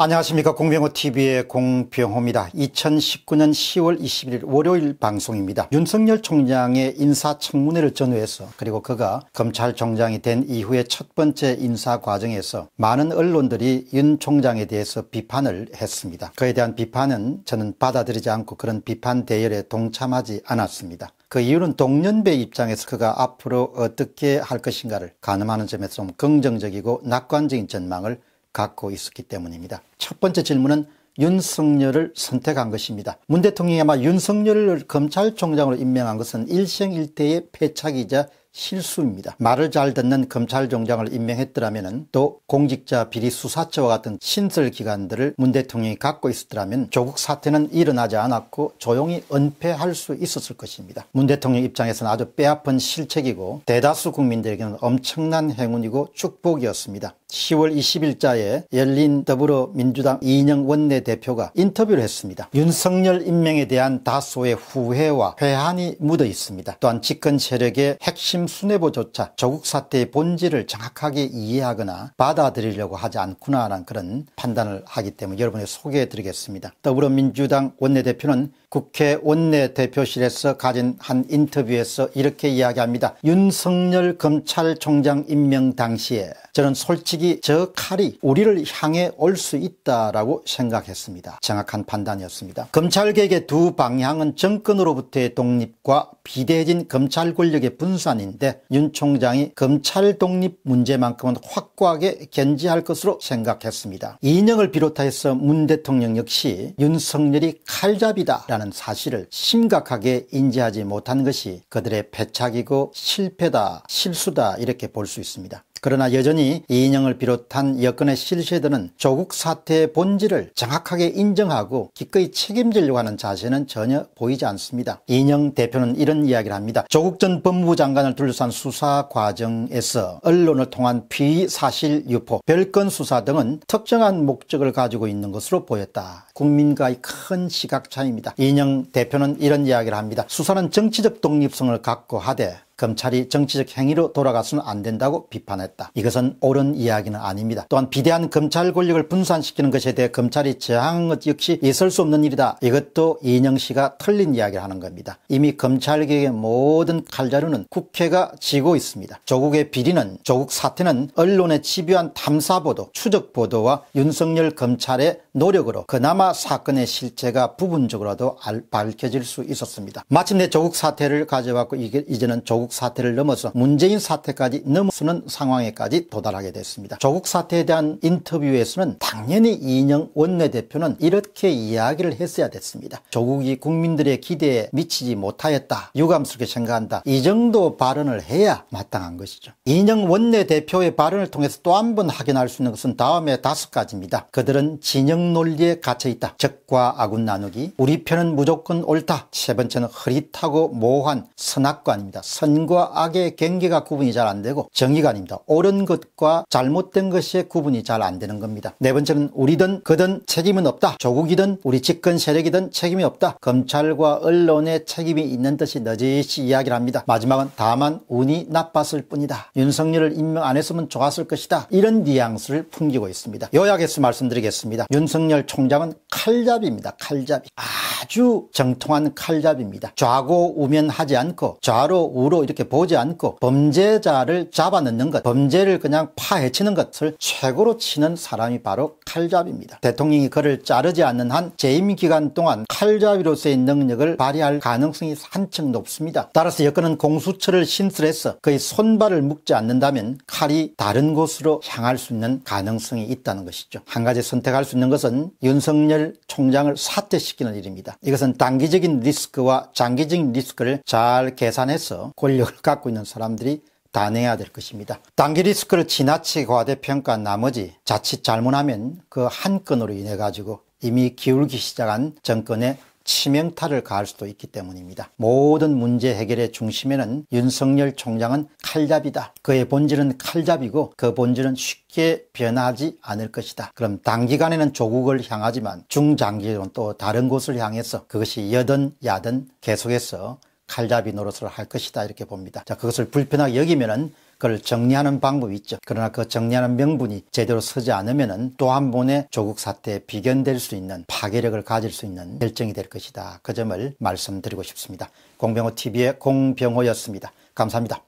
안녕하십니까 공병호TV의 공병호입니다. 2019년 10월 21일 월요일 방송입니다. 윤석열 총장의 인사청문회를 전후해서 그리고 그가 검찰총장이 된 이후의 첫 번째 인사 과정에서 많은 언론들이 윤 총장에 대해서 비판을 했습니다. 그에 대한 비판은 저는 받아들이지 않고 그런 비판 대열에 동참하지 않았습니다. 그 이유는 동년배 입장에서 그가 앞으로 어떻게 할 것인가를 가늠하는 점에서 좀 긍정적이고 낙관적인 전망을 갖고 있었기 때문입니다. 첫 번째 질문은 윤석열을 선택한 것입니다. 문 대통령이 아마 윤석열을 검찰총장으로 임명한 것은 일생일대의 패착이자 실수입니다. 말을 잘 듣는 검찰총장을 임명했더라면 또 공직자 비리 수사처와 같은 신설 기관들을 문 대통령이 갖고 있었더라면 조국 사태는 일어나지 않았고 조용히 은폐할 수 있었을 것입니다. 문 대통령 입장에서는 아주 빼앗은 실책이고 대다수 국민들에게는 엄청난 행운이고 축복이었습니다. 10월 20일자에 열린 더불어민주당 이인영 원내대표가 인터뷰를 했습니다. 윤석열 임명에 대한 다소의 후회와 회한이 묻어 있습니다. 또한 집권 세력의 핵심 수뇌부조차 조국 사태의 본질을 정확하게 이해하거나 받아들이려고 하지 않구나 라는 그런 판단을 하기 때문에 여러분에 소개해 드리겠습니다. 더불어민주당 원내대표는 국회 원내대표실에서 가진 한 인터뷰에서 이렇게 이야기합니다. 윤석열 검찰총장 임명 당시에 저는 솔직히 저 칼이 우리를 향해 올 수 있다라고 생각했습니다. 정확한 판단이었습니다. 검찰개혁의 두 방향은 정권으로부터의 독립과 비대해진 검찰 권력의 분산인데 윤 총장이 검찰 독립 문제만큼은 확고하게 견지할 것으로 생각했습니다. 이인영을 비롯해서 문 대통령 역시 윤석열이 칼잡이다 있다는 사실을 심각하게 인지하지 못한 것이 그들의 패착이고 실패다, 실수다 이렇게 볼 수 있습니다. 그러나 여전히 이인영을 비롯한 여건의 실세들은 조국 사태의 본질을 정확하게 인정하고 기꺼이 책임지려고 하는 자세는 전혀 보이지 않습니다. 이인영 대표는 이런 이야기를 합니다. 조국 전 법무부 장관을 둘러싼 수사 과정에서 언론을 통한 피의 사실 유포, 별건 수사 등은 특정한 목적을 가지고 있는 것으로 보였다. 국민과의 큰 시각 차입니다 이인영 대표는 이런 이야기를 합니다. 수사는 정치적 독립성을 갖고 하되 검찰이 정치적 행위로 돌아가서는 안 된다고 비판했다. 이것은 옳은 이야기는 아닙니다. 또한 비대한 검찰 권력을 분산시키는 것에 대해 검찰이 저항한 것 역시 있을 수 없는 일이다. 이것도 이인영 씨가 틀린 이야기를 하는 겁니다. 이미 검찰개혁의 모든 칼자루는 국회가 지고 있습니다. 조국의 비리는 조국 사태는 언론의 집요한 탐사보도 추적보도와 윤석열 검찰의 노력으로 그나마 사건의 실체가 부분적으로도 알, 밝혀질 수 있었습니다. 마침내 조국 사태를 가져왔고 이제는 조국 조국 사태를 넘어서 문재인 사태까지 넘어서는 상황에까지 도달하게 됐습니다. 조국 사태에 대한 인터뷰에서는 당연히 이인영 원내대표는 이렇게 이야기를 했어야 됐습니다. 조국이 국민들의 기대에 미치지 못하였다. 유감스럽게 생각한다. 이 정도 발언을 해야 마땅한 것이죠. 이인영 원내대표의 발언을 통해서 또 한 번 확인할 수 있는 것은 다음에 다섯 가지입니다. 그들은 진영 논리에 갇혀있다. 적과 아군 나누기. 우리 편은 무조건 옳다. 세 번째는 흐릿하고 모호한 선악관입니다. 선 선과 악의 경계가 구분이 잘 안 되고 정의가 아닙니다. 옳은 것과 잘못된 것의 구분이 잘 안 되는 겁니다. 네 번째는 우리든 그든 책임은 없다. 조국이든 우리 집권 세력이든 책임이 없다. 검찰과 언론의 책임이 있는 듯이 너지시 이야기를 합니다. 마지막은 다만 운이 나빴을 뿐이다. 윤석열을 임명 안 했으면 좋았을 것이다. 이런 뉘앙스를 풍기고 있습니다. 요약해서 말씀드리겠습니다. 윤석열 총장은 칼잡이입니다. 칼잡이. 아주 정통한 칼잡이입니다. 좌고 우면하지 않고 좌로 우로 이렇게 보지 않고 범죄자를 잡아넣는 것, 범죄를 그냥 파헤치는 것을 최고로 치는 사람이 바로 칼잡이입니다. 대통령이 그를 자르지 않는 한 재임 기간 동안 칼잡이로서의 능력을 발휘할 가능성이 한층 높습니다. 따라서 여건은 공수처를 신설해서 그의 손발을 묶지 않는다면 칼이 다른 곳으로 향할 수 있는 가능성이 있다는 것이죠. 한 가지 선택할 수 있는 것은 윤석열 총장을 사퇴시키는 일입니다. 이것은 단기적인 리스크와 장기적인 리스크를 잘 계산해서 권리 권력을 갖고 있는 사람들이 단행해야 될 것입니다. 단기 리스크를 지나치게 과대평가한 나머지 자칫 잘못하면 그한 건으로 인해 가지고 이미 기울기 시작한 정권의 치명타를 가할 수도 있기 때문입니다. 모든 문제 해결의 중심에는 윤석열 총장은 칼잡이다. 그의 본질은 칼잡이고 그 본질은 쉽게 변하지 않을 것이다. 그럼 단기간에는 조국을 향하지만 중장기로는 또 다른 곳을 향해서 그것이 여든 야든 계속해서 칼잡이 노릇을 할 것이다 이렇게 봅니다. 자 그것을 불편하게 여기면은 그걸 정리하는 방법이 있죠. 그러나 그 정리하는 명분이 제대로 서지 않으면 또 한 번의 조국 사태에 비견될 수 있는 파괴력을 가질 수 있는 결정이 될 것이다. 그 점을 말씀드리고 싶습니다. 공병호 TV의 공병호였습니다. 감사합니다.